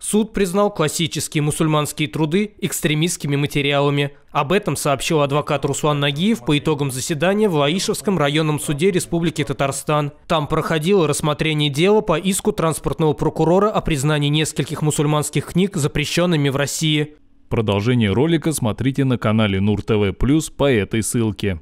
Суд признал классические мусульманские труды экстремистскими материалами. Об этом сообщил адвокат Руслан Нагиев по итогам заседания в Лаишевском районном суде Республики Татарстан. Там проходило рассмотрение дела по иску транспортного прокурора о признании нескольких мусульманских книг запрещенными в России. Продолжение ролика смотрите на канале Нур ТВ Плюс по этой ссылке.